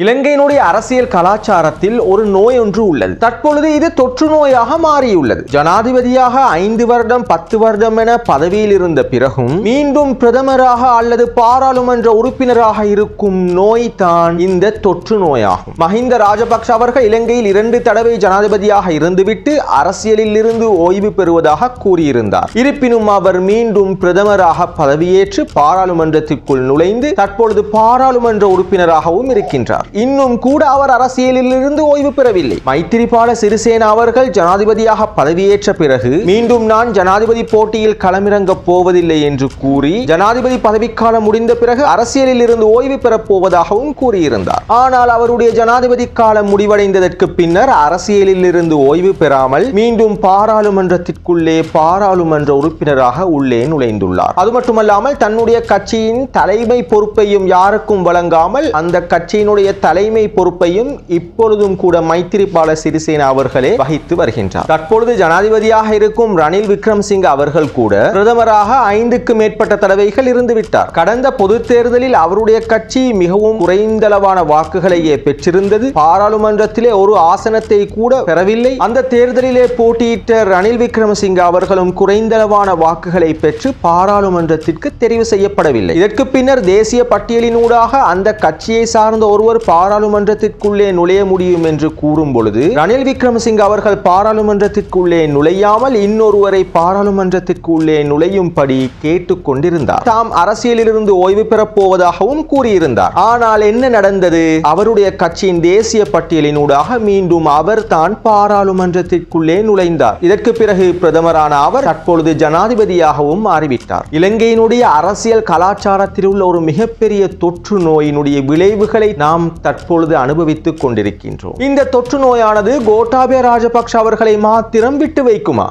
இலங்கையினுடைய அரசியல் கலாச்சாரத்தில் ஒரு நோய் ஒன்று உள்ளது தற்பொழுது இது தொற்று நோயாக மாறியுள்ளது ஜனாதிபதியாக ஐந்து வருடம் பத்து வருடம் என பதவியில் இருந்த பிறகும் மீண்டும் பிரதமராக அல்லது பாராளுமன்ற உறுப்பினராக இருக்கும் நோய் தான் இந்த தொற்று நோயாகும் மஹிந்த ராஜபக்ஷ அவர்கள் இலங்கையில் இரண்டு தடவை ஜனாதிபதியாக இருந்துவிட்டு அரசியலில் இருந்து ஓய்வு பெறுவதாக கூறியிருந்தார் இருப்பினும் அவர் மீண்டும் பிரதமராக பதவியேற்று பாராளுமன்றத்திற்குள் நுழைந்து தற்பொழுது பாராளுமன்ற உறுப்பினராகவும் இருக்கின்றார் கூறினார் இன்னும் கூட அவர் அரசியலில் இருந்து ஓய்வு பெறவில்லை மைத்திரிபால சிறிசேன அவர்கள் ஜனாதிபதியாக பதவியேற்ற பிறகு மீண்டும் நான் ஜனாதிபதி போட்டியில் களமிறங்க போவதில்லை என்று கூறி ஜனாதிபதி பதவிக்காலம் முடிந்த பிறகு அரசியலில் இருந்து ஓய்வு பெறப் போவதாகவும் கூறியிருந்தார் ஆனால் அவருடைய ஜனாதிபதி காலம் முடிவடைந்ததற்கு பின்னர் அரசியலில் இருந்து ஓய்வு பெறாமல் மீண்டும் பாராளுமன்றத்திற்குள்ளே பாராளுமன்ற உறுப்பினராக உள்ளே நுழைந்துள்ளார் அது மட்டுமல்லாமல் தன்னுடைய கட்சியின் தலைமை பொறுப்பையும் யாருக்கும் வழங்காமல் அந்த கட்சியினுடைய தலைமை பொறுப்பையும் இப்பொழுதும் கூட மைத்திரிபால சிறிசேனா அவர்களே வகித்து வருகின்றார் தற்பொழுது ஜனாதிபதியாக இருக்கும் ரணில் விக்ரம்சிங் அவர்கள் கூட பிரதமராக ஐந்துக்கு மேற்பட்ட தடவைகள் இருந்துவிட்டார் கடந்த பொது தேர்தலில் அவருடைய கட்சி மிகவும் குறைந்தளவான வாக்குகளையே பெற்றிருந்தது பாராளுமன்றத்திலே ஒரு ஆசனத்தை கூட பெறவில்லை அந்த தேர்தலிலே போட்டியிட்ட ரணில் விக்ரமசிங்க அவர்களும் குறைந்தளவான வாக்குகளை பெற்று பாராளுமன்றத்திற்கு தெரிவு செய்யப்படவில்லை இதற்கு பின்னர் தேசிய பட்டியலினூடாக அந்த கட்சியை சார்ந்த ஒருவர் பாராளுமன்றத்திற்குள்ளே நுழைய முடியும் என்று கூறும் பொழுது ரணில் விக்ரமசிங் அவர்கள் பாராளுமன்றத்திற்குள்ளே நுழையாமல் இன்னொருவரை பாராளுமன்றத்திற்குள்ளே நுழையும்படி கேட்டுக் கொண்டிருந்தார் தாம் அரசியலிலிருந்து ஓய்வு பெறப் போவதாகவும் கூறியிருந்தார் ஆனால் என்ன நடந்தது அவருடைய கட்சியின் தேசிய பட்டியலினூடாக மீண்டும் அவர் தான் பாராளுமன்றத்திற்குள்ளே நுழைந்தார் இதற்கு பிறகு பிரதமரான அவர் தற்பொழுது ஜனாதிபதியாகவும் மாறிவிட்டார் இலங்கையினுடைய அரசியல் கலாச்சாரத்தில் உள்ள ஒரு மிகப்பெரிய தொற்று நோயினுடைய விளைவுகளை நாம் தற்பொழுது அனுபவித்துக் கொண்டிருக்கின்றோம் இந்த தொற்று நோயானது கோட்டாபய ராஜபக்ஷ அவர்களை மாத்திரம் விட்டு வைக்குமா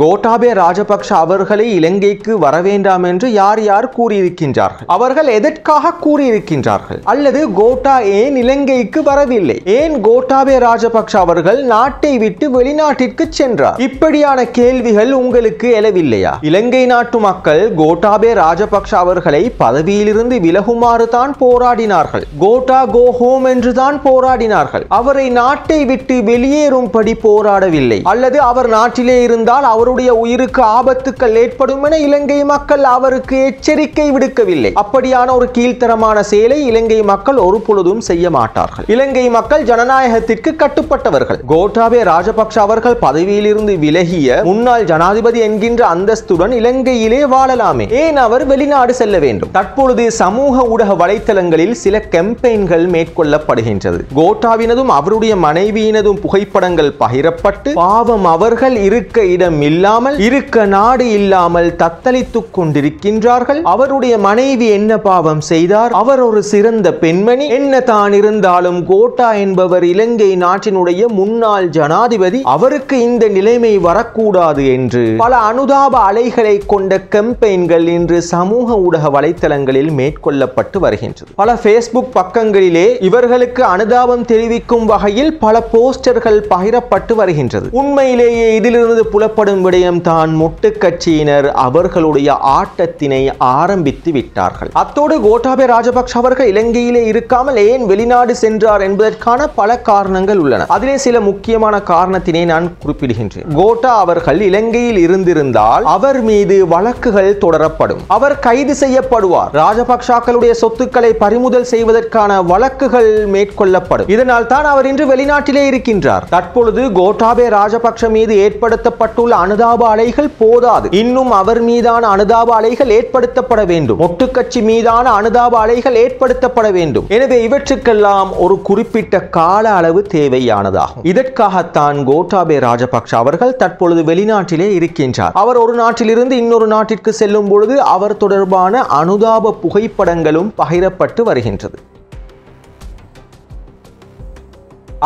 கோட்டாபே ராஜபக்ஷ அவர்களை இலங்கைக்கு வரவேண்டாம் என்று யார் யார் கூறியிருக்கின்றார்கள் அவர்கள் எதற்காக கூறியிருக்கின்றார்கள் அல்லது கோட்டா ஏன் இலங்கைக்கு வரவில்லை ஏன் கோட்டாபே ராஜபக்ஷ அவர்கள் நாட்டை விட்டு வெளிநாட்டிற்கு சென்றார் இப்படியான கேள்விகள் உங்களுக்கு எழவில்லையா இலங்கை நாட்டு மக்கள் கோட்டாபே ராஜபக்ஷ அவர்களை பதவியிலிருந்து விலகுமாறு தான் போராடினார்கள் கோட்டா கோ ஹோம் என்று தான் போராடினார்கள் அவரை நாட்டை விட்டு வெளியேறும்படி போராடவில்லை அல்லது அவர் நாட்டிலே இருந்தால் அவர் அவருடைய உயிருக்கு ஆபத்துக்கள் ஏற்படும் என இலங்கை மக்கள் அவருக்கு எச்சரிக்கை விடுக்கவில்லை அப்படியான ஒரு கீழ்த்தரமான செயலை இலங்கை மக்கள் ஒரு பொழுதும் செய்ய மாட்டார்கள் இலங்கை மக்கள் ஜனநாயகத்திற்கு கட்டுப்பட்டவர்கள் கோட்டாபே ராஜபக்ஷ அவர்கள் பதவியிலிருந்து விலகிய முன்னாள் ஜனாதிபதி என்கின்ற அந்தஸ்துடன் இலங்கையிலே வாழலாமே ஏன் அவர் வெளிநாடு செல்ல வேண்டும் தற்பொழுது சமூக ஊடக வலைத்தளங்களில் சில கேம்பெயின்கள் மேற்கொள்ளப்படுகின்றது கோட்டாவினதும் அவருடைய மனைவியினதும் புகைப்படங்கள் பகிரப்பட்டு பாவம் அவர்கள் இருக்க இடம் இல்லாமல் இருக்க நாடு இல்லாமல் தத்தளித்துக் கொண்டிருக்கின்றார்கள் அவருடைய மனைவி என்ன பாவம் செய்தார் அவர் ஒரு சிறந்த பெண்மணி என்ன தான் இருந்தாலும் கோட்டா என்பவர் இலங்கை நாட்டினுடைய முன்னாள் ஜனாதிபதி அவருக்கு இந்த நிலைமை வரக்கூடாது என்று பல அனுதாப அலைகளை கொண்ட கம்பெயின்கள் இன்று சமூக ஊடக வலைத்தளங்களில் மேற்கொள்ளப்பட்டு வருகின்றது பல பேஸ்புக் பக்கங்களிலே இவர்களுக்கு அனுதாபம் தெரிவிக்கும் வகையில் பல போஸ்டர்கள் பகிரப்பட்டு வருகின்றது உண்மையிலேயே இதிலிருந்து புலப்படும் விடயம் விடயம் தான் முட்டு கட்சியினர் அவர்களுடைய ஆட்டத்தினை ஆரம்பித்து விட்டார்கள் அத்தோடு கோட்டாபே ராஜபக்ஷ அவர்கள் இலங்கையிலே இருக்காமல் ஏன் வெளிநாடு சென்றார் என்பதற்கான பல காரணங்கள் உள்ளன அதிலே சில முக்கியமான காரணத்தினை நான் குறிப்பிடுகின்றேன் கோட்டா அவர்கள் இலங்கையில் இருந்திருந்தால் அவர் மீது வழக்குகள் தொடரப்படும் அவர் கைது செய்யப்படுவார் ராஜபக்ஷாக்களுடைய சொத்துக்களை பறிமுதல் செய்வதற்கான வழக்குகள் மேற்கொள்ளப்படும் இதனால் தான் அவர் இன்று வெளிநாட்டிலே இருக்கின்றார் தற்பொழுது கோட்டாபே ராஜபக்ஷ மீது ஏற்படுத்தப்பட்டுள்ள அனுதாப அலைகள் போதாது இன்னும் அவர் மீதான அனுதாப அலைகள் ஏற்படுத்தப்பட வேண்டும் ஒட்டுக்கட்சி மீதான அனுதாப அலைகள் ஏற்படுத்தப்பட வேண்டும் எனவே இவற்றுக்கெல்லாம் ஒரு குறிப்பிட்ட கால அளவு தேவையானதாகும் இதற்காகத்தான் கோட்டாபே ராஜபக்ஷ அவர்கள் தற்பொழுது வெளிநாட்டிலே இருக்கின்றார் அவர் ஒரு நாட்டிலிருந்து இன்னொரு நாட்டிற்கு செல்லும் பொழுது அவர் தொடர்பான அனுதாப புகைப்படங்களும் பகிரப்பட்டு வருகின்றது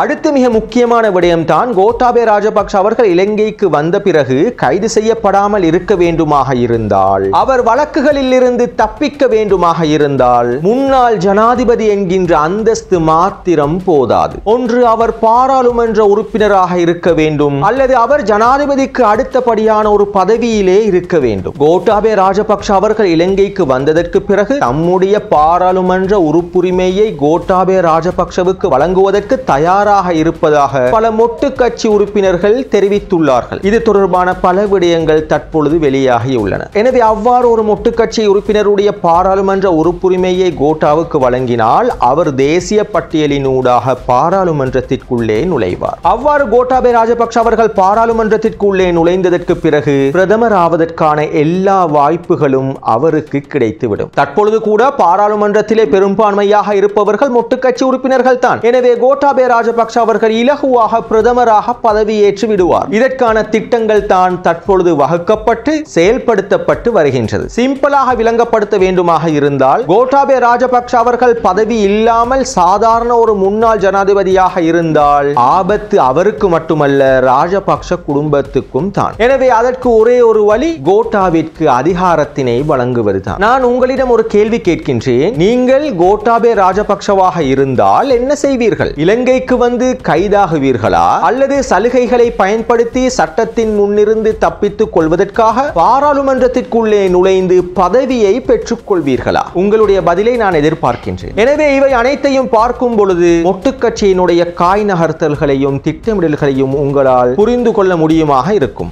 அடுத்து மிக முக்கியமான விடயம்தான் கோத்தாபே ராஜபக்ஷ அவர்கள் இலங்கைக்கு வந்த பிறகு கைது செய்யப்படாமல் இருக்க வேண்டுமாக இருந்தால் அவர் வழக்குகளில் இருந்து தப்பிக்க வேண்டுமாக இருந்தால் முன்னாள் ஜனாதிபதி என்கின்ற அந்தஸ்து மாத்திரம் போதாது ஒன்று அவர் பாராளுமன்ற உறுப்பினராக இருக்க வேண்டும் அல்லது அவர் ஜனாதிபதிக்கு அடுத்தபடியான ஒரு பதவியிலே இருக்க வேண்டும் கோட்டாபே ராஜபக்ஷ அவர்கள் இலங்கைக்கு வந்ததற்கு பிறகு தம்முடைய பாராளுமன்ற உறுப்புரிமையை கோட்டாபே ராஜபக்ஷவுக்கு வழங்குவதற்கு தயார் தயாராக இருப்பதாக பல மொட்டு கட்சி உறுப்பினர்கள் தெரிவித்துள்ளார்கள் இது தொடர்பான பல விடயங்கள் தற்பொழுது வெளியாகியுள்ளன எனவே அவ்வாறு ஒரு மொட்டு கட்சி உறுப்பினருடைய பாராளுமன்ற உறுப்புரிமையை கோட்டாவுக்கு வழங்கினால் அவர் தேசிய பட்டியலினூடாக பாராளுமன்றத்திற்குள்ளே நுழைவார் அவ்வாறு கோட்டாபே ராஜபக்ஷ அவர்கள் பாராளுமன்றத்திற்குள்ளே நுழைந்ததற்கு பிறகு பிரதமர் ஆவதற்கான எல்லா வாய்ப்புகளும் அவருக்கு கிடைத்துவிடும் தற்பொழுது கூட பாராளுமன்றத்திலே பெரும்பான்மையாக இருப்பவர்கள் மொட்டு கட்சி உறுப்பினர்கள் தான் எனவே கோட்டாபே ராஜ ராஜபக்ஷ அவர்கள் இலகுவாக பிரதமராக பதவியேற்று விடுவார் இதற்கான திட்டங்கள் தான் தற்பொழுது வகுக்கப்பட்டு செயல்படுத்தப்பட்டு வருகின்றது சிம்பிளாக விளங்கப்படுத்த வேண்டுமாக இருந்தால் கோட்டாபே ராஜபக்ஷ அவர்கள் பதவி இல்லாமல் சாதாரண ஒரு முன்னாள் ஜனாதிபதியாக இருந்தால் ஆபத்து அவருக்கு மட்டுமல்ல ராஜபக்ஷ குடும்பத்துக்கும் தான் எனவே அதற்கு ஒரே ஒரு வழி கோட்டாவிற்கு அதிகாரத்தினை வழங்குவதுதான் நான் உங்களிடம் ஒரு கேள்வி கேட்கின்றேன் நீங்கள் கோட்டாபே ராஜபக்ஷவாக இருந்தால் என்ன செய்வீர்கள் இலங்கைக்கு வந்து கைதாகுவீர்களா அல்லது சலுகைகளை பயன்படுத்தி சட்டத்தின் முன்னிருந்து தப்பித்துக் கொள்வதற்காக பாராளுமன்றத்திற்குள்ளே நுழைந்து பதவியை பெற்றுக் கொள்வீர்களா உங்களுடைய பதிலை நான் எதிர்பார்க்கின்றேன் எனவே இவை அனைத்தையும் பார்க்கும் பொழுது மொட்டுக்கட்சியினுடைய காய் நகர்த்தல்களையும் திட்டமிடல்களையும் உங்களால் புரிந்து கொள்ள முடியுமாக இருக்கும்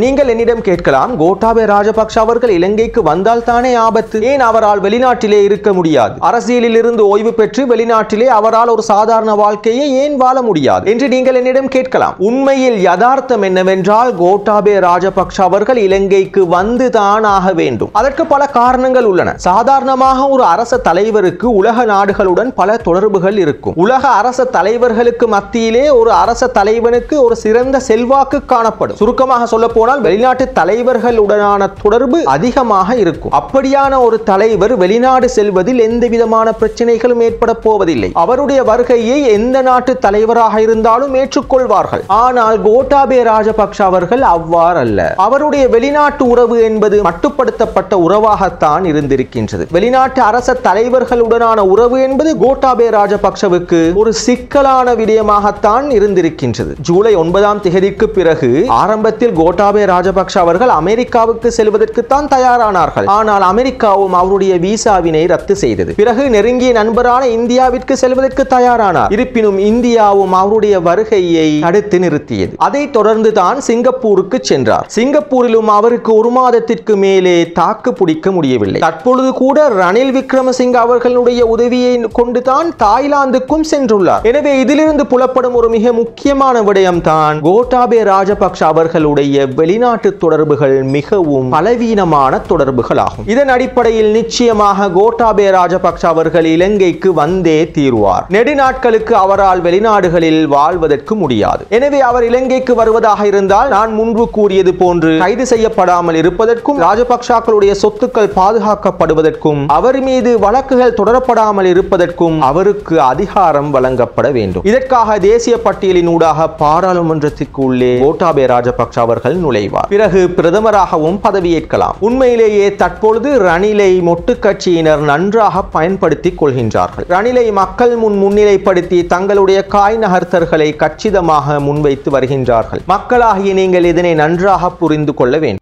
நீங்கள் என்னிடம் கேட்கலாம் கோட்டாபே ராஜபக்ஷ அவர்கள் இலங்கைக்கு வந்தால் தானே ஆபத்து ஏன் அவரால் வெளிநாட்டிலே இருக்க முடியாது அரசியலில் இருந்து ஓய்வு பெற்று வெளிநாட்டிலே அவரால் ஒரு சாதாரண வாழ்க்கையை ஏன் வாழ முடியாது என்று நீங்கள் என்னிடம் கேட்கலாம் உண்மையில் யதார்த்தம் என்னவென்றால் கோட்டாபே ராஜபக்ஷ அவர்கள் இலங்கைக்கு வந்து தான் ஆக வேண்டும் அதற்கு பல காரணங்கள் உள்ளன சாதாரணமாக ஒரு அரச தலைவருக்கு உலக நாடுகளுடன் பல தொடர்புகள் இருக்கும் உலக அரச தலைவர்களுக்கு மத்தியிலே ஒரு அரச தலைவனுக்கு ஒரு சிறந்த செல்வாக்கு காணப்படும் சுருக்கமாக சொல்ல போனால் வெளிநாட்டு தலைவர்களுடனான தொடர்பு அதிகமாக இருக்கும் அப்படியான ஒரு தலைவர் வெளிநாடு செல்வதில் எந்த விதமான பிரச்சனைகளும் ஏற்பட போவதில்லை அவருடைய வருகையை எந்த நாட்டு தலைவராக இருந்தாலும் ஏற்றுக்கொள்வார்கள் ஆனால் கோட்டாபே ராஜபக்ஷ அவர்கள் அவ்வாறு அல்ல அவருடைய வெளிநாட்டு உறவு என்பது மட்டுப்படுத்தப்பட்ட உறவாகத்தான் இருந்திருக்கின்றது வெளிநாட்டு அரச தலைவர்களுடனான உறவு என்பது கோட்டாபே ராஜபக்சவுக்கு ஒரு சிக்கலான விடயமாகத்தான் இருந்திருக்கின்றது ஜூலை ஒன்பதாம் தேதிக்கு பிறகு ஆரம்பத்தில் கோட்டாபே கோத்தாபே ராஜபக்ஷ அவர்கள் அமெரிக்காவுக்கு செல்வதற்கு தான் தயாரானார்கள் ஆனால் அமெரிக்காவும் அவருடைய விசாவினை ரத்து செய்தது பிறகு நெருங்கிய நண்பரான இந்தியாவிற்கு செல்வதற்கு தயாரானார் இருப்பினும் இந்தியாவும் அவருடைய வருகையை தடுத்து நிறுத்தியது அதைத் தொடர்ந்து தான் சிங்கப்பூருக்கு சென்றார் சிங்கப்பூரிலும் அவருக்கு ஒரு மாதத்திற்கு மேலே தாக்கு பிடிக்க முடியவில்லை தற்பொழுது கூட ரணில் விக்ரமசிங்க அவர்களுடைய உதவியை கொண்டுதான் தாய்லாந்துக்கும் சென்றுள்ளார் எனவே இதிலிருந்து புலப்படும் ஒரு மிக முக்கியமான விடயம் தான் கோட்டாபே ராஜபக்ஷ அவர்களுடைய வெளிநாட்டு தொடர்புகள் மிகவும் பலவீனமான தொடர்புகள் ஆகும் இதன் அடிப்படையில் நிச்சயமாக கோட்டாபே ராஜபக்ஷ அவர்கள் இலங்கைக்கு வந்தே தீர்வார் நெடுநாட்களுக்கு அவரால் வெளிநாடுகளில் வாழ்வதற்கு முடியாது எனவே அவர் இலங்கைக்கு வருவதாக இருந்தால் நான் முன்பு கூறியது போன்று கைது செய்யப்படாமல் இருப்பதற்கும் ராஜபக்சாக்களுடைய சொத்துக்கள் பாதுகாக்கப்படுவதற்கும் அவர் மீது வழக்குகள் தொடரப்படாமல் இருப்பதற்கும் அவருக்கு அதிகாரம் வழங்கப்பட வேண்டும் இதற்காக தேசிய பட்டியலின் ஊடாக பாராளுமன்றத்திற்கு உள்ளே கோட்டாபே ராஜபக்ஷ அவர்கள் நுழைவார் பிறகு பிரதமராகவும் பதவியேற்கலாம் உண்மையிலேயே தற்பொழுது ரணிலை மொட்டு கட்சியினர் நன்றாக பயன்படுத்திக் கொள்கின்றார்கள் ரணிலை மக்கள் முன் முன்னிலைப்படுத்தி தங்களுடைய காய் நகர்த்தர்களை கச்சிதமாக முன்வைத்து வருகின்றார்கள் மக்களாகிய நீங்கள் இதனை நன்றாக புரிந்து கொள்ள வேண்டும்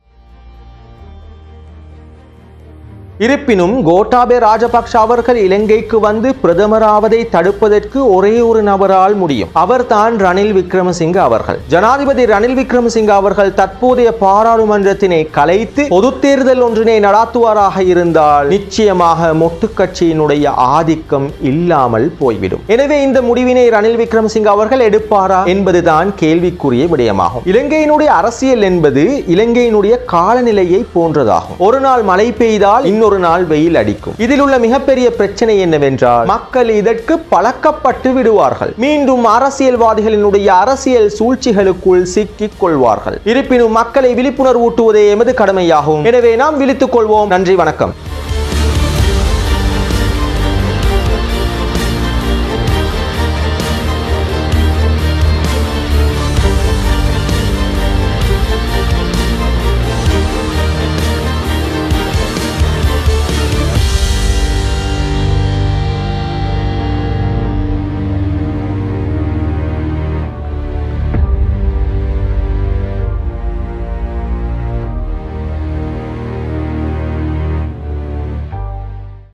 இருப்பினும் கோட்டாபே ராஜபக்ஷ அவர்கள் இலங்கைக்கு வந்து பிரதமராவதை தடுப்பதற்கு ஒரே ஒரு நபரால் முடியும் அவர்தான் ரணில் விக்ரமசிங்க அவர்கள் ஜனாதிபதி ரணில் விக்ரமசிங்க அவர்கள் தற்போதைய பாராளுமன்றத்தினை கலைத்து பொது தேர்தல் ஒன்றினை நடாத்துவாராக இருந்தால் நிச்சயமாக மொட்டு கட்சியினுடைய ஆதிக்கம் இல்லாமல் போய்விடும் எனவே இந்த முடிவினை ரணில் விக்ரமசிங்க அவர்கள் எடுப்பாரா என்பதுதான் கேள்விக்குரிய விடயமாகும் இலங்கையினுடைய அரசியல் என்பது இலங்கையினுடைய காலநிலையை போன்றதாகும் ஒரு நாள் மழை பெய்தால் இன்னொரு ஒரு நாள் வெயில் அடிக்கும் இதில் உள்ள மிகப்பெரிய பிரச்சனை என்னவென்றால் மக்கள் இதற்கு பழக்கப்பட்டு விடுவார்கள் மீண்டும் அரசியல்வாதிகளினுடைய அரசியல் சூழ்ச்சிகளுக்குள் சிக்கிக் கொள்வார்கள் இருப்பினும் மக்களை விழிப்புணர்வூட்டுவதே எமது கடமையாகும் எனவே நாம் விழித்துக் கொள்வோம் நன்றி வணக்கம்